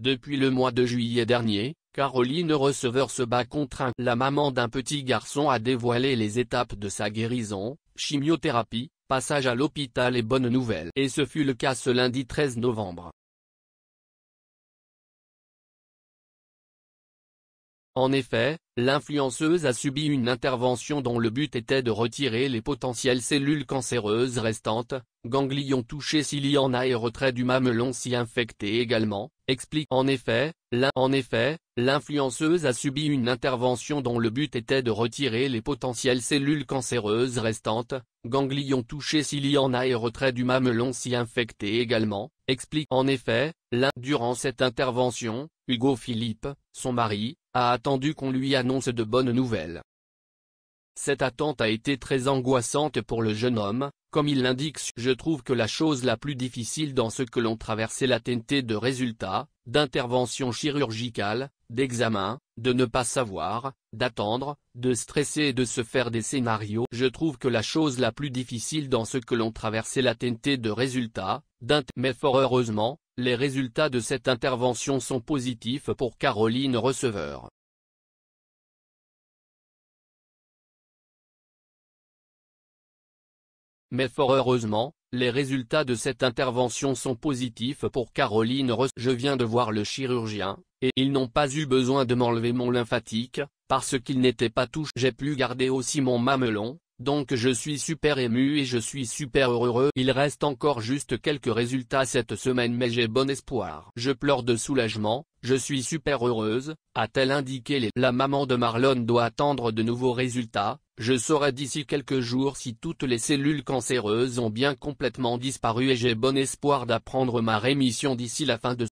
Depuis le mois de juillet dernier, Caroline Receveur se bat contre un. La maman d'un petit garçon a dévoilé les étapes de sa guérison, chimiothérapie, passage à l'hôpital et bonne nouvelle. Et ce fut le cas ce lundi 13 novembre. En effet, l'influenceuse a subi une intervention dont le but était de retirer les potentielles cellules cancéreuses restantes, ganglions touchés s'il y en a et retrait du mamelon si infecté également, explique en effet, l'influenceuse a subi une intervention dont le but était de retirer les potentielles cellules cancéreuses restantes, Ganglion touché s'il y en a et retrait du mamelon si infecté également, explique en effet, l'un durant cette intervention, Hugo Philippe, son mari, a attendu qu'on lui annonce de bonnes nouvelles. Cette attente a été très angoissante pour le jeune homme, comme il l'indique Je trouve que la chose la plus difficile dans ce que l'on traversait est de résultats, d'intervention chirurgicale, d'examen, de ne pas savoir, d'attendre, de stresser et de se faire des scénarios. Je trouve que la chose la plus difficile dans ce que l'on traversait est de résultats, mais fort heureusement, les résultats de cette intervention sont positifs pour Caroline Receveur. Mais fort heureusement, les résultats de cette intervention sont positifs pour Caroline Je viens de voir le chirurgien, et ils n'ont pas eu besoin de m'enlever mon lymphatique, parce qu'il n'était pas touché. J'ai pu garder aussi mon mamelon, donc je suis super ému et je suis super heureux. Il reste encore juste quelques résultats cette semaine mais j'ai bon espoir. Je pleure de soulagement, je suis super heureuse, a-t-elle indiqué les... La maman de Marlon doit attendre de nouveaux résultats, je saurai d'ici quelques jours si toutes les cellules cancéreuses ont bien complètement disparu et j'ai bon espoir d'apprendre ma rémission d'ici la fin de